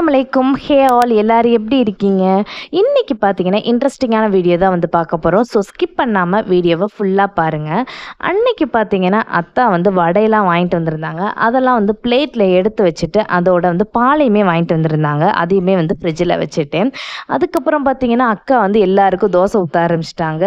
அஸ்லாம் hey all எல்லோரும் எப்படி இருக்கீங்க இன்னைக்கு பார்த்தீங்கன்னா இன்ட்ரெஸ்டிங்கான வீடியோ தான் வந்து பார்க்க போகிறோம் ஸோ ஸ்கிப் பண்ணாமல் வீடியோவை ஃபுல்லாக பாருங்கள் அன்னைக்கு பார்த்தீங்கன்னா அத்தா வந்து வடையெல்லாம் வாங்கிட்டு வந்திருந்தாங்க அதெல்லாம் வந்து பிளேட்டில் எடுத்து வச்சுட்டு அதோட வந்து பாலையுமே வாங்கிட்டு வந்திருந்தாங்க அதையுமே வந்து ஃப்ரிட்ஜில் வச்சுட்டு அதுக்கப்புறம் பார்த்தீங்கன்னா அக்கா வந்து எல்லாருக்கும் தோசை ஊற்ற ஆரம்பிச்சிட்டாங்க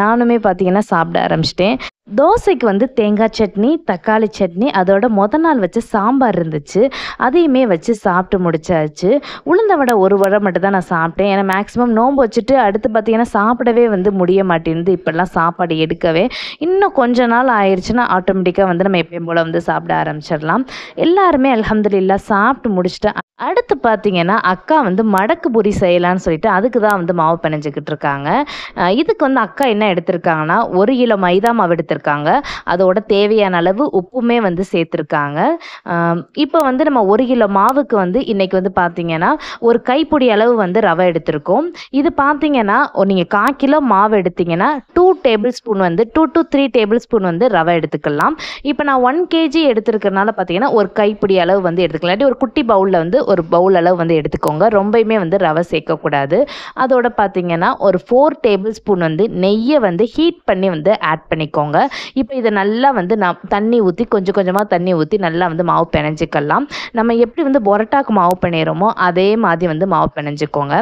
நானுமே பார்த்தீங்கன்னா சாப்பிட ஆரம்பிச்சிட்டேன் தோசைக்கு வந்து தேங்காய் சட்னி தக்காளி சட்னி அதோட மொதல் நாள் வச்ச சாம்பார் இருந்துச்சு அதையுமே வச்சு சாப்பிட்டு முடிச்சாச்சு உளுந்த வடை ஒரு வடை மட்டும் தான் நான் சாப்பிட்டேன் ஏன்னா மேக்ஸிமம் நோன்பு வச்சுட்டு அடுத்து பார்த்தீங்கன்னா சாப்பிடவே வந்து முடிய மாட்டேன் இப்பெல்லாம் சாப்பாடு எடுக்கவே இன்னும் கொஞ்ச நாள் ஆயிடுச்சுன்னா ஆட்டோமேட்டிக்காக வந்து நம்ம எப்பயும் போல் வந்து சாப்பிட ஆரம்பிச்சிடலாம் எல்லாருமே அலமதுல்லா சாப்பிட்டு முடிச்சுட்டு அடுத்து பார்த்திங்கன்னா அக்கா வந்து மடக்கு பூரி செய்யலான்னு சொல்லிட்டு அதுக்கு தான் வந்து மாவு பிணைஞ்சிக்கிட்டு இருக்காங்க இதுக்கு வந்து அக்கா என்ன எடுத்திருக்காங்கன்னா ஒரு கிலோ மைதா மாவு எடுத்து சேர்த்துருக்காங்க அதோட தேவையான அளவு உப்புமே வந்து சேர்த்துருக்காங்க இப்போ வந்து நம்ம ஒரு கிலோ மாவுக்கு வந்து இன்றைக்கி வந்து பார்த்தீங்கன்னா ஒரு கைப்பொடி அளவு வந்து ரவை எடுத்திருக்கோம் இது பார்த்தீங்கன்னா நீங்கள் கா கிலோ மாவு எடுத்திங்கன்னா டூ டேபிள் ஸ்பூன் வந்து two to three table spoon வந்து ரவை எடுத்துக்கலாம் இப்போ நான் ஒன் கேஜி எடுத்துருக்கறனால பார்த்தீங்கன்னா ஒரு கைப்பிடி அளவு வந்து எடுத்துக்கலாம் ஒரு குட்டி பவுலில் வந்து ஒரு பவுல் அளவு வந்து எடுத்துக்கோங்க ரொம்பயுமே வந்து ரவை சேர்க்கக்கூடாது அதோட பார்த்தீங்கன்னா ஒரு ஃபோர் டேபிள் ஸ்பூன் வந்து நெய்யை வந்து ஹீட் பண்ணி வந்து ஆட் பண்ணிக்கோங்க இப்போ இதை நல்லா வந்து நான் தண்ணி ஊற்றி கொஞ்சம் கொஞ்சமாக தண்ணி ஊற்றி நல்லா வந்து மாவு பிணைஞ்சிக்கலாம் நம்ம எப்படி வந்து பொரட்டாக்கு மாவு பிணையிறோமோ அதே மாதிரி வந்து மாவு பிணைஞ்சிக்கோங்க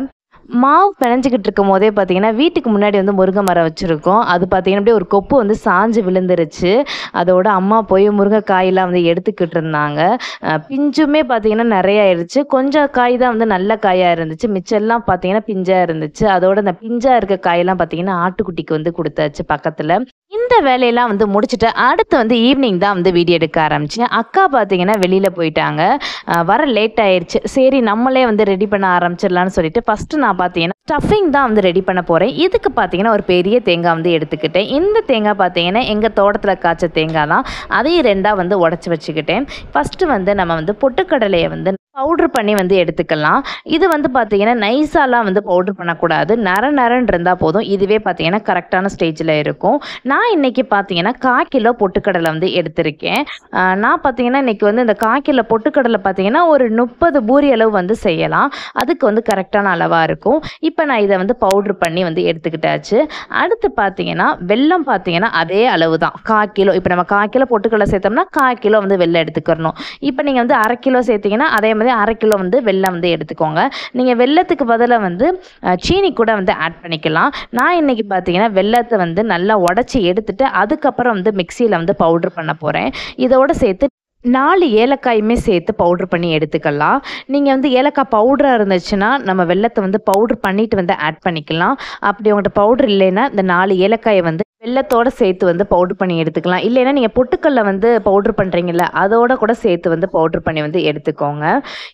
மாவு பிணைஞ்சிக்கிட்டு இருக்கும் போதே பார்த்தீங்கன்னா வீட்டுக்கு முன்னாடி வந்து முருங்கை மரம் வச்சுருக்கோம் அது பார்த்தீங்கன்னா அப்படியே ஒரு கொப்பு வந்து சாஞ்சு விழுந்துருச்சு அதோட அம்மா போய் முருங்கைக்காயெல்லாம் வந்து எடுத்துக்கிட்டு இருந்தாங்க பிஞ்சுமே பார்த்தீங்கன்னா நிறைய ஆயிடுச்சு கொஞ்சம் காய் தான் வந்து நல்ல காயாக இருந்துச்சு மிச்சம்லாம் பார்த்தீங்கன்னா பிஞ்சாக இருந்துச்சு அதோட அந்த பிஞ்சாக இருக்க காயெல்லாம் பார்த்தீங்கன்னா ஆட்டுக்குட்டிக்கு வந்து கொடுத்தாச்சு பக்கத்தில் இந்த வேலையெல்லாம் வந்து முடிச்சுட்டு அடுத்து வந்து ஈவினிங் தான் வந்து வீடியோ எடுக்க ஆரம்பிச்சேன் அக்கா பார்த்தீங்கன்னா வெளியில் போயிட்டாங்க வர லேட் ஆயிடுச்சு சரி நம்மளே வந்து ரெடி பண்ண ஆரம்பிச்சிடலான்னு சொல்லிட்டு ஃபஸ்ட்டு நான் பார்த்தீங்கன்னா ஸ்டஃபிங் தான் வந்து ரெடி பண்ண போகிறேன் இதுக்கு பார்த்தீங்கன்னா ஒரு பெரிய தேங்காய் வந்து எடுத்துக்கிட்டேன் இந்த தேங்காய் பார்த்தீங்கன்னா எங்கள் தோட்டத்தில் காய்ச்ச தேங்காய் தான் அதையும் ரெண்டாக வந்து உடச்சி வச்சுக்கிட்டேன் ஃபஸ்ட்டு வந்து நம்ம வந்து பொட்டுக்கடலையை வந்து பவுட்ரு பண்ணி வந்து எடுத்துக்கலாம் இது வந்து பார்த்திங்கன்னா நைஸாலாம் வந்து பவுட்ரு பண்ணக்கூடாது நர நரன் இருந்தால் போதும் இதுவே பார்த்திங்கன்னா கரெக்டான ஸ்டேஜில் இருக்கும் நான் இன்றைக்கி பார்த்தீங்கன்னா கால் கிலோ பொட்டுக்கடலை வந்து எடுத்திருக்கேன் நான் பார்த்தீங்கன்னா இன்றைக்கி வந்து இந்த கால் கிலோ பொட்டுக்கடலை பார்த்திங்கன்னா ஒரு முப்பது பூரி அளவு வந்து செய்யலாம் அதுக்கு வந்து கரெக்டான அளவாக இருக்கும் இப்போ இப்போ நான் இதை வந்து பவுட்ரு பண்ணி வந்து எடுத்துக்கிட்டாச்சு அடுத்து பார்த்தீங்கன்னா வெள்ளம் பார்த்தீங்கன்னா அதே அளவு தான் கா கிலோ இப்போ நம்ம கா கிலோ பொட்டுக்கடலை சேர்த்தோம்னா கா கிலோ வந்து வெள்ளம் எடுத்துக்கிறணும் இப்போ நீங்கள் வந்து அரை கிலோ சேர்த்திங்கன்னா அதே மாதிரி அரை கிலோ வந்து வெள்ளம் வந்து எடுத்துக்கோங்க நீங்கள் வெள்ளத்துக்கு பதிலாக வந்து சீனி கூட வந்து ஆட் பண்ணிக்கலாம் நான் இன்றைக்கி பார்த்தீங்கன்னா வெள்ளத்தை வந்து நல்லா உடச்சி எடுத்துட்டு அதுக்கப்புறம் வந்து மிக்சியில் வந்து பவுட்ரு பண்ண போகிறேன் இதோட சேர்த்து நாலு ஏலக்காயுமே சேர்த்து பவுட்ரு பண்ணி எடுத்துக்கலாம் நீங்கள் வந்து ஏலக்காய் பவுடராக இருந்துச்சுன்னா நம்ம வெள்ளத்தை வந்து பவுட்ரு பண்ணிவிட்டு வந்து ஆட் பண்ணிக்கலாம் அப்படி உங்கள்கிட்ட பவுட்ரு இல்லைன்னா இந்த நாலு ஏலக்காயை வந்து வெள்ளத்தோடு சேர்த்து வந்து பவுட்ரு பண்ணி எடுத்துக்கலாம் இல்லைன்னா நீங்கள் பொட்டுக்கல்ல வந்து பவுட்ரு பண்ணுறீங்கல்ல அதோட கூட சேர்த்து வந்து பவுட்ரு பண்ணி வந்து எடுத்துக்கோங்க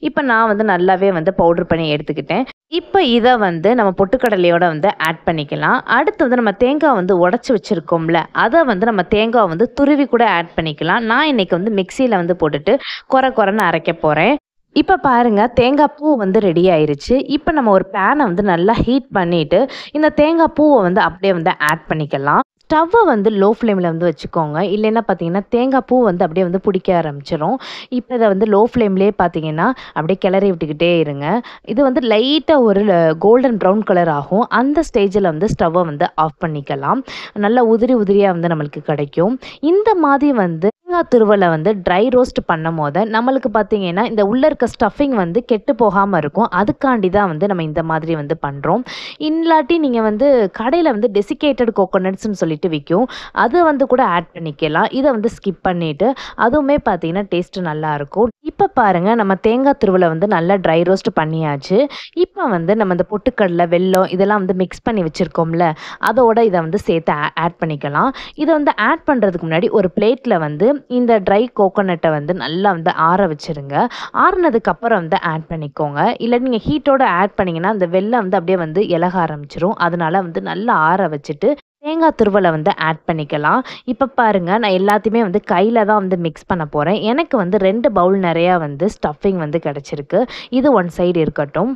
இப்போ நான் வந்து நல்லாவே வந்து பவுட்ரு பண்ணி எடுத்துக்கிட்டேன் இப்போ இதை வந்து நம்ம பொட்டுக்கடலையோட வந்து ஆட் பண்ணிக்கலாம் அடுத்து வந்து நம்ம தேங்காய் வந்து உடச்சி வச்சுருக்கோம்ல அதை வந்து நம்ம தேங்காய் வந்து துருவி கூட ஆட் பண்ணிக்கலாம் நான் இன்றைக்கி வந்து மிக்சியில் வந்து போட்டுட்டு குறை குறைன்னு அரைக்க போகிறேன் இப்போ பாருங்கள் தேங்காய் பூ வந்து ரெடி ஆயிருச்சு இப்போ நம்ம ஒரு பேனை வந்து நல்லா ஹீட் பண்ணிவிட்டு இந்த தேங்காய் பூவை வந்து அப்படியே வந்து ஆட் பண்ணிக்கலாம் ஸ்டவ்வை வந்து லோ ஃப்ளேமில் வந்து வச்சுக்கோங்க இல்லைன்னா பார்த்தீங்கன்னா தேங்காய் பூ வந்து அப்படியே வந்து பிடிக்க ஆரம்பிச்சிடும் இப்போ இதை வந்து லோ ஃப்ளேம்லேயே பார்த்தீங்கன்னா அப்படியே கிளறி விட்டுக்கிட்டே இருங்க இது வந்து லைட்டாக ஒரு கோல்டன் ப்ரௌன் கலர் ஆகும் அந்த ஸ்டேஜில் வந்து ஸ்டவ்வை வந்து ஆஃப் பண்ணிக்கலாம் நல்லா உதிரி உதிரியாக வந்து நம்மளுக்கு கிடைக்கும் இந்த மாதிரி வந்து தேங்காய் துருவலை வந்து ட்ரை ரோஸ்ட் பண்ணும் போது நம்மளுக்கு பார்த்தீங்கன்னா இந்த உள்ளே இருக்க ஸ்டஃபிங் வந்து கெட்டு போகாமல் இருக்கும் அதுக்காண்டி தான் வந்து நம்ம இந்த மாதிரி வந்து பண்ணுறோம் இல்லாட்டி நீங்கள் வந்து கடையில் வந்து டெசிகேட்டட் கோகோனட்ஸ்னு சொல்லிட்டு விற்கும் அது வந்து கூட ஆட் பண்ணிக்கலாம் இதை வந்து ஸ்கிப் பண்ணிவிட்டு அதுவுமே பார்த்தீங்கன்னா டேஸ்ட்டு நல்லாயிருக்கும் இப்போ பாருங்கள் நம்ம தேங்காய் துருவலை வந்து நல்லா ட்ரை ரோஸ்ட் பண்ணியாச்சு இப்போ வந்து நம்ம இந்த பொட்டுக்கடலை வெல்லம் இதெல்லாம் வந்து மிக்ஸ் பண்ணி வச்சுருக்கோம்ல அதோட இதை வந்து சேர்த்து ஆட் பண்ணிக்கலாம் இதை வந்து ஆட் பண்ணுறதுக்கு முன்னாடி ஒரு பிளேட்டில் வந்து இந்த ட்ரை கோகோனட்டை வந்து நல்லா வந்து ஆற வச்சுருங்க ஆறுனதுக்கப்புறம் வந்து ஆட் பண்ணிக்கோங்க இல்லை நீங்கள் ஹீட்டோடு ஆட் பண்ணிங்கன்னா அந்த வெள்ளம் வந்து அப்படியே வந்து இலக ஆரம்பிச்சிரும் அதனால் வந்து நல்லா ஆற வச்சுட்டு தேங்காய் துருவலை வந்து ஆட் பண்ணிக்கலாம் இப்போ பாருங்கள் நான் எல்லாத்தையுமே வந்து கையில் தான் வந்து மிக்ஸ் பண்ண போகிறேன் எனக்கு வந்து ரெண்டு பவுல் நிறையா வந்து ஸ்டஃபிங் வந்து கிடச்சிருக்கு இது ஒன் சைடு இருக்கட்டும்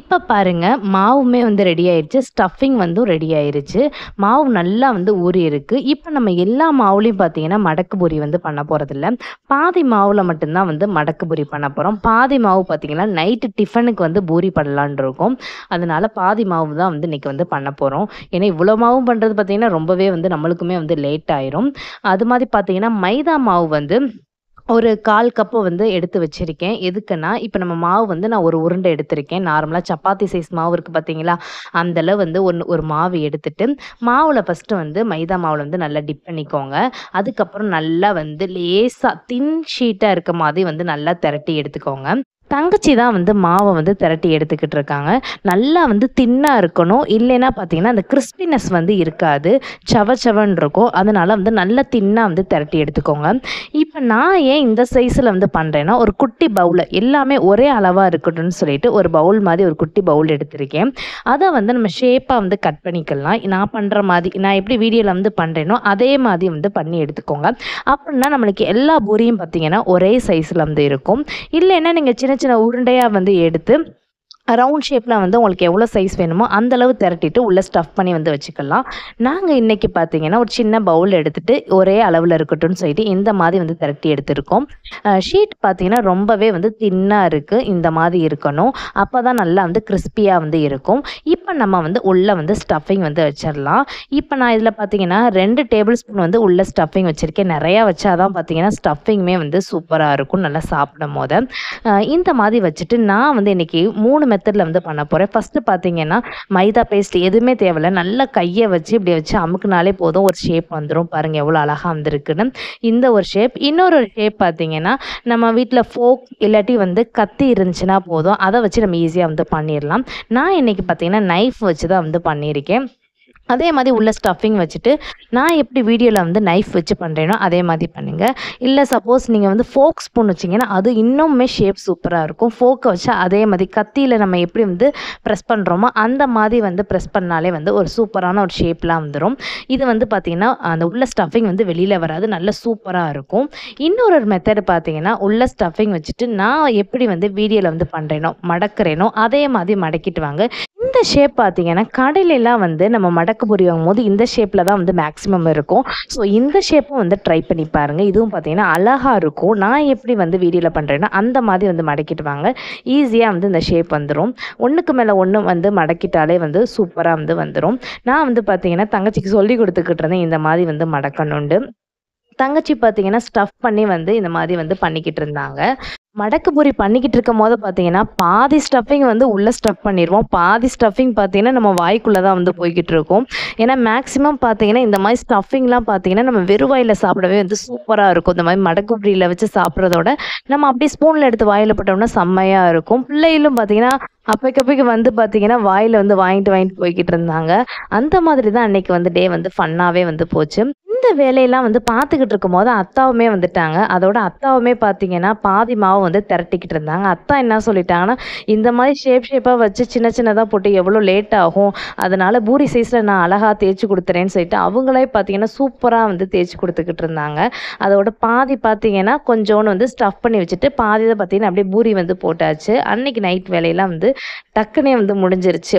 இப்போ பாருங்கள் மாவுமே வந்து ரெடி ஆயிடுச்சு ஸ்டஃபிங் வந்து ரெடி ஆயிடுச்சு மாவு நல்லா வந்து ஊறி இருக்குது இப்போ நம்ம எல்லா மாவுலையும் பார்த்தீங்கன்னா மடக்கு பொரி வந்து பண்ண போகிறதில்ல பாதி மாவில் மட்டும்தான் வந்து மடக்கு பொரி பண்ண போகிறோம் பாதி மாவு பார்த்தீங்கன்னா நைட்டு டிஃபனுக்கு வந்து பூரி பண்ணலான் இருக்கும் அதனால் பாதி மாவு தான் வந்து இன்றைக்கி வந்து பண்ண போகிறோம் ஏன்னா இவ்வளோ மாவும் பண்ணுறது பார்த்தீங்கன்னா ரொம்பவே வந்து நம்மளுக்குமே வந்து லேட் ஆயிரும் அது மாதிரி பார்த்திங்கன்னா மைதா மாவு வந்து ஒரு கால் கப்பு வந்து எடுத்து வச்சுருக்கேன் எதுக்குன்னா இப்போ நம்ம மாவு வந்து நான் ஒரு உருண்டை எடுத்திருக்கேன் நார்மலாக சப்பாத்தி சைஸ் மாவு இருக்குது பார்த்தீங்களா அந்தளவு வந்து ஒன்று ஒரு மாவு எடுத்துகிட்டு மாவில் ஃபஸ்ட்டு வந்து மைதா மாவில் வந்து நல்லா டிப் பண்ணிக்கோங்க அதுக்கப்புறம் நல்லா வந்து லேசாக தின் ஷீட்டாக இருக்க மாதிரி வந்து நல்லா திரட்டி எடுத்துக்கோங்க தங்கச்சி தான் வந்து மாவை வந்து திரட்டி எடுத்துக்கிட்டு இருக்காங்க நல்லா வந்து தின்னாக இருக்கணும் இல்லைன்னா பார்த்தீங்கன்னா அந்த கிறிஸ்பினஸ் வந்து இருக்காது சவ சவன் இருக்கும் அதனால் வந்து நல்லா தின்னாக வந்து திரட்டி எடுத்துக்கோங்க இப்போ நான் ஏன் இந்த சைஸில் வந்து பண்ணுறேன்னா ஒரு குட்டி பவுலை எல்லாமே ஒரே அளவாக இருக்கட்டும்னு சொல்லிட்டு ஒரு பவுல் மாதிரி ஒரு குட்டி பவுல் எடுத்திருக்கேன் அதை வந்து நம்ம ஷேப்பாக வந்து கட் பண்ணிக்கலாம் நான் பண்ணுற மாதிரி நான் எப்படி வீடியோவில் வந்து பண்ணுறேனோ அதே மாதிரி வந்து பண்ணி எடுத்துக்கோங்க அப்படின்னா நம்மளுக்கு எல்லா பூரியும் பார்த்தீங்கன்னா ஒரே சைஸில் வந்து இருக்கும் இல்லைன்னா நீங்கள் சின்ன சின்ன சின்ன உருண்டையாக வந்து எடுத்து ரவுண்ட் ஷேப்பில் வந்து உங்களுக்கு எவ்வளோ சைஸ் வேணுமோ அந்தளவு திரட்டிட்டு உள்ளே ஸ்டஃப் பண்ணி வந்து வச்சுக்கலாம் நாங்கள் இன்றைக்கி பார்த்தீங்கன்னா ஒரு சின்ன பவுல் எடுத்துகிட்டு ஒரே அளவில் இருக்கட்டும்னு சொல்லிட்டு இந்த மாதிரி வந்து திரட்டி எடுத்திருக்கோம் ஷீட் பார்த்தீங்கன்னா ரொம்பவே வந்து தின்னாக இருக்குது இந்த மாதிரி இருக்கணும் அப்போ தான் நல்லா வந்து கிறிஸ்பியாக வந்து இருக்கும் இப்போ நம்ம வந்து உள்ளே வந்து ஸ்டஃபிங் வந்து வச்சிடலாம் இப்போ நான் இதில் பார்த்தீங்கன்னா ரெண்டு டேபிள் ஸ்பூன் வந்து உள்ளே ஸ்டஃபிங் வச்சுருக்கேன் நிறையா வச்சால் தான் பார்த்தீங்கன்னா ஸ்டஃபிங்குமே வந்து சூப்பராக இருக்கும் நல்லா சாப்பிடும் போது இந்த மாதிரி வச்சுட்டு நான் வந்து இன்றைக்கி மூணு மெத்தடில் வந்து பண்ண போகிறேன் ஃபஸ்ட்டு பார்த்தீங்கன்னா மைதா பேஸ்ட் எதுவுமே தேவையில்லை நல்லா கையை வச்சு இப்படி வச்சு அமுக்குனாலே போதும் ஒரு ஷேப் வந்துடும் பாருங்கள் எவ்வளோ அழகாக வந்திருக்குன்னு இந்த ஒரு ஷேப் இன்னொரு ஷேப் பார்த்தீங்கன்னா நம்ம வீட்டில் ஃபோக் இல்லாட்டி வந்து கத்தி இருந்துச்சுன்னா போதும் அதை வச்சு நம்ம ஈஸியாக வந்து பண்ணிடலாம் நான் இன்றைக்கி பார்த்தீங்கன்னா நைஃப் வச்சு தான் வந்து பண்ணியிருக்கேன் அதே மாதிரி உள்ள ஸ்டஃபிங் வச்சுட்டு நான் எப்படி வீடியோவில் வந்து நைஃப் வச்சு பண்ணுறேனோ அதே மாதிரி பண்ணுங்கள் இல்லை சப்போஸ் நீங்கள் வந்து ஃபோக் ஸ்பூன் வச்சிங்கன்னா அது இன்னுமே ஷேப் சூப்பராக இருக்கும் ஃபோக்கை வச்சு அதே மாதிரி கத்தியில் நம்ம எப்படி வந்து ப்ரெஸ் பண்ணுறோமோ அந்த மாதிரி வந்து ப்ரெஸ் பண்ணாலே வந்து ஒரு சூப்பரான ஒரு ஷேப்லாம் வந்துடும் இது வந்து பார்த்திங்கன்னா அந்த உள்ள ஸ்டஃபிங் வந்து வெளியில் வராது நல்ல சூப்பராக இருக்கும் இன்னொரு ஒரு மெத்தடு பார்த்திங்கன்னா உள்ள ஸ்டஃபிங் வச்சுட்டு நான் எப்படி வந்து வீடியோவில் வந்து பண்ணுறேனோ மடக்கிறேனோ அதே மாதிரி மடக்கிட்டு வாங்க இந்த ஷேப் பார்த்தீங்கன்னா கடையிலலாம் வந்து நம்ம மடக்கு பொரி வாங்கும்போது இந்த ஷேப்பில் தான் வந்து மேக்ஸிமம் இருக்கும் ஸோ இந்த ஷேப்பும் வந்து ட்ரை பண்ணி பாருங்கள் இதுவும் பார்த்தீங்கன்னா அழகாக இருக்கும் நான் எப்படி வந்து வீடியோவில் பண்ணுறேன்னா அந்த மாதிரி வந்து மடக்கிட்டு வாங்க ஈஸியாக வந்து இந்த ஷேப் வந்துடும் ஒன்றுக்கு மேலே ஒன்று வந்து மடக்கிட்டாலே வந்து சூப்பராக வந்து வந்துடும் நான் வந்து பார்த்தீங்கன்னா தங்கச்சிக்கு சொல்லி கொடுத்துக்கிட்டு இருந்தேன் இந்த மாதிரி வந்து மடக்கணுண்டு தங்கச்சி பார்த்தீங்கன்னா ஸ்டஃப் பண்ணி வந்து இந்த மாதிரி வந்து பண்ணிக்கிட்டு இருந்தாங்க மடக்கு பொறி பண்ணிக்கிட்டு இருக்கும் போது பார்த்தீங்கன்னா பாதி ஸ்டஃபிங் வந்து உள்ளே ஸ்டஃப் பண்ணிடுவோம் பாதி ஸ்டஃபிங் பார்த்தீங்கன்னா நம்ம வாய்க்குள்ளே தான் வந்து போய்கிட்டு இருக்கோம் ஏன்னா மேக்ஸிமம் பார்த்தீங்கன்னா இந்த மாதிரி ஸ்டஃபிங்லாம் பார்த்தீங்கன்னா நம்ம வாயில் சாப்பிடவே வந்து சூப்பராக இருக்கும் இந்த மாதிரி மடக்கு பொறியில் வச்சு சாப்பிட்றதோட நம்ம அப்படியே ஸ்பூனில் எடுத்து வாயில் போட்டோம்னா செம்மையாக இருக்கும் பிள்ளைகளும் பார்த்தீங்கன்னா அப்பைக்கப்பைக்கு வந்து பார்த்தீங்கன்னா வாயில் வந்து வாங்கிட்டு வாங்கிட்டு போய்கிட்டு இருந்தாங்க அந்த மாதிரி தான் அன்னைக்கு வந்து டே வந்து ஃபன்னாகவே வந்து போச்சு இந்த வேலையெல்லாம் வந்து பார்த்துக்கிட்டு இருக்கும் போது அத்தாவுமே வந்துட்டாங்க அதோட அத்தாவுமே பார்த்தீங்கன்னா பாதி மாவு வந்து திரட்டிக்கிட்டு இருந்தாங்க அத்தா என்ன சொல்லிட்டாங்கன்னா இந்த மாதிரி ஷேப் ஷேப்பாக வச்சு சின்ன சின்னதாக போட்டு எவ்வளோ லேட் ஆகும் அதனால் பூரி சைஸில் நான் அழகாக தேய்ச்சி கொடுத்துறேன்னு சொல்லிட்டு அவங்களே பார்த்தீங்கன்னா சூப்பராக வந்து தேய்ச்சி கொடுத்துக்கிட்டு இருந்தாங்க அதோட பாதி பார்த்தீங்கன்னா கொஞ்சோன்னு வந்து ஸ்டஃப் பண்ணி வச்சுட்டு பாதி இதை பார்த்தீங்கன்னா அப்படியே பூரி வந்து போட்டாச்சு அன்னைக்கு நைட் வேலையெல்லாம் வந்து டக்குனே வந்து முடிஞ்சிருச்சு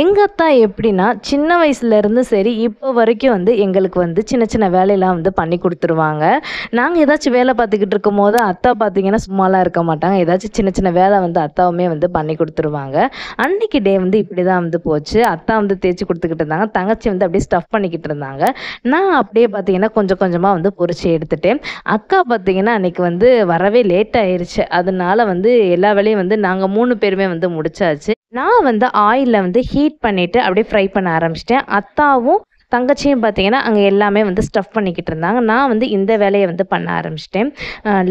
எங்கள் அத்தா எப்படின்னா சின்ன வயசுலேருந்து சரி இப்போ வரைக்கும் வந்து எங்களுக்கு வந்து சின்ன சின்ன வேலையெல்லாம் வந்து பண்ணி கொடுத்துருவாங்க நாங்கள் ஏதாச்சும் வேலை பார்த்துக்கிட்டு இருக்கும் போது அத்தா பார்த்தீங்கன்னா சும்மாலாம் இருக்க மாட்டாங்க ஏதாச்சும் சின்ன சின்ன வேலை வந்து அத்தாவுமே வந்து பண்ணி கொடுத்துருவாங்க அன்னைக்கு டே வந்து இப்படி தான் வந்து போச்சு அத்தா வந்து தேய்ச்சி கொடுத்துக்கிட்டு இருந்தாங்க தங்கச்சி வந்து அப்படியே ஸ்டஃப் பண்ணிக்கிட்டு இருந்தாங்க நான் அப்படியே பார்த்தீங்கன்னா கொஞ்சம் கொஞ்சமாக வந்து பொறிச்சு எடுத்துட்டேன் அக்கா பார்த்தீங்கன்னா அன்றைக்கி வந்து வரவே லேட் ஆயிடுச்சு அதனால வந்து எல்லா வேலையும் வந்து நாங்கள் மூணு பேருமே வந்து முடிச்சாச்சு நான் வந்து ஆயிலில் வந்து ஹீட் பண்ணிவிட்டு அப்படியே ஃப்ரை பண்ண ஆரம்பிச்சிட்டேன் அத்தாவும் தங்கச்சியும் பார்த்தீங்கன்னா அங்கே எல்லாமே வந்து ஸ்டஃப் பண்ணிக்கிட்டு இருந்தாங்க நான் வந்து இந்த வேலையை வந்து பண்ண ஆரம்பிச்சிட்டேன்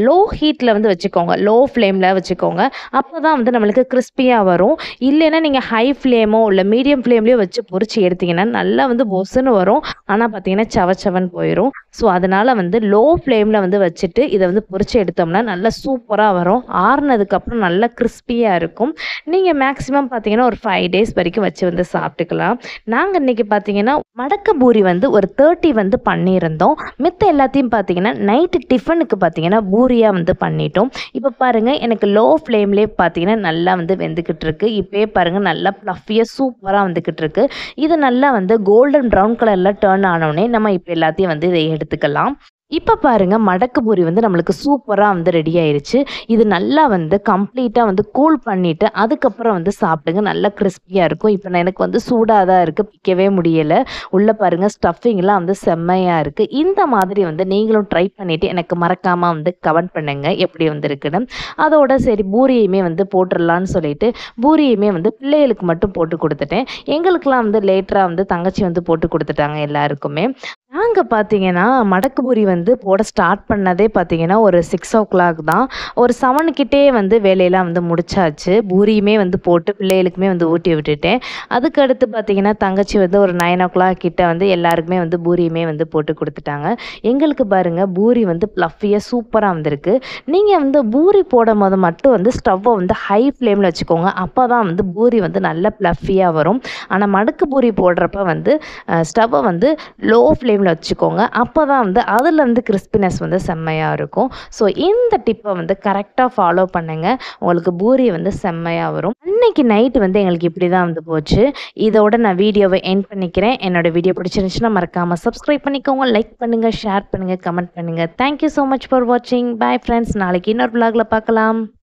லோ ஹீட்டில் வந்து வச்சுக்கோங்க லோ ஃப்ளேமில் வச்சுக்கோங்க அப்போ தான் வந்து நம்மளுக்கு கிறிஸ்பியாக வரும் இல்லைன்னா நீங்கள் ஹை ஃப்ளேமோ இல்லை மீடியம் ஃப்ளேம்லேயோ வச்சு பொறிச்சு எடுத்திங்கன்னா நல்லா வந்து பொசுன்னு வரும் ஆனால் பார்த்தீங்கன்னா சவச்சவன் போயிடும் ஸோ அதனால் வந்து லோ ஃப்ளேமில் வந்து வச்சுட்டு இதை வந்து பொறிச்சு எடுத்தோம்னா நல்லா சூப்பராக வரும் ஆறுனதுக்கப்புறம் நல்லா கிறிஸ்பியாக இருக்கும் நீங்கள் மேக்ஸிமம் பார்த்தீங்கன்னா ஒரு ஃபைவ் டேஸ் வரைக்கும் வச்சு வந்து சாப்பிட்டுக்கலாம் நாங்கள் இன்றைக்கி பார்த்தீங்கன்னா மடக்க பூரி வந்து ஒரு தேர்ட்டி வந்து பண்ணியிருந்தோம் மித்த எல்லாத்தையும் பார்த்தீங்கன்னா நைட்டு டிஃபனுக்கு பார்த்தீங்கன்னா பூரியாக வந்து பண்ணிட்டோம் இப்போ பாருங்கள் எனக்கு லோ ஃப்ளேம்லேயே பார்த்தீங்கன்னா நல்லா வந்து வெந்துக்கிட்டு இருக்கு இப்போயே பாருங்கள் நல்லா ப்ளஃபியாக சூப்பராக வந்துக்கிட்டு இருக்கு இது நல்லா வந்து கோல்டன் ப்ரௌன் கலரில் டேர்ன் ஆனோடனே நம்ம இப்போ எல்லாத்தையும் வந்து இதை எடுத்துக்கலாம் இப்போ பாருங்கள் மடக்கு பூரி வந்து நம்மளுக்கு சூப்பராக வந்து ரெடி ஆயிடுச்சு இது நல்லா வந்து கம்ப்ளீட்டாக வந்து கூல் பண்ணிவிட்டு அதுக்கப்புறம் வந்து சாப்பிடுங்க நல்லா கிறிஸ்பியாக இருக்கும் இப்போ நான் எனக்கு வந்து சூடாக தான் இருக்குது பிக்கவே முடியலை உள்ளே பாருங்கள் ஸ்டஃபிங்லாம் வந்து செம்மையாக இருக்குது இந்த மாதிரி வந்து நீங்களும் ட்ரை பண்ணிவிட்டு எனக்கு மறக்காமல் வந்து கமெண்ட் பண்ணுங்கள் எப்படி இருக்குன்னு அதோட சரி பூரியையுமே வந்து போட்டுடலான்னு சொல்லிட்டு பூரியையுமே வந்து பிள்ளைகளுக்கு மட்டும் போட்டு கொடுத்துட்டேன் எங்களுக்கெலாம் வந்து லேட்டராக வந்து தங்கச்சி வந்து போட்டு கொடுத்துட்டாங்க எல்லாருக்குமே நாங்கள் பார்த்தீங்கன்னா மடக்குபுரி வந்து போட ஸ்டார்ட் பண்ணதே பார்த்தீங்கன்னா ஒரு சிக்ஸ் ஓ கிளாக் தான் ஒரு செவனுக்கிட்டே வந்து வேலையெல்லாம் வந்து முடிச்சாச்சு பூரியுமே வந்து போட்டு பிள்ளைகளுக்குமே வந்து ஊட்டி விட்டுட்டேன் அதுக்கடுத்து பார்த்தீங்கன்னா தங்கச்சி வந்து ஒரு நைன் ஓ கிளாக் கிட்ட வந்து எல்லாருக்குமே வந்து பூரியுமே வந்து போட்டு கொடுத்துட்டாங்க எங்களுக்கு பாருங்கள் பூரி வந்து ப்ளஃபியாக சூப்பராக வந்திருக்கு நீங்கள் வந்து பூரி போடும் போது மட்டும் வந்து ஸ்டவ்வை வந்து ஹை ஃப்ளேமில் வச்சுக்கோங்க அப்போ தான் வந்து பூரி வந்து நல்லா ப்ளஃபியாக வரும் ஆனால் மடக்கு பூரி போடுறப்ப வந்து ஸ்டவ்வை வந்து லோ ஃப்ளேம் ஃப்ளேமில் வச்சுக்கோங்க அப்போ தான் வந்து அதில் வந்து கிறிஸ்பினஸ் வந்து செம்மையாக இருக்கும் ஸோ இந்த டிப்பை வந்து கரெக்டாக ஃபாலோ பண்ணுங்கள் உங்களுக்கு பூரி வந்து செம்மையாக வரும் அன்னைக்கு நைட்டு வந்து எங்களுக்கு இப்படி தான் வந்து போச்சு இதோட நான் வீடியோவை என் பண்ணிக்கிறேன் என்னோடய வீடியோ பிடிச்சிருந்துச்சுன்னா மறக்காமல் சப்ஸ்கிரைப் பண்ணிக்கோங்க லைக் பண்ணுங்கள் ஷேர் பண்ணுங்கள் கமெண்ட் பண்ணுங்கள் தேங்க்யூ ஸோ மச் ஃபார் வாட்சிங் பாய் ஃப்ரெண்ட்ஸ் நாளைக்கு இன்னொரு விலாகில் பார்க்கலாம்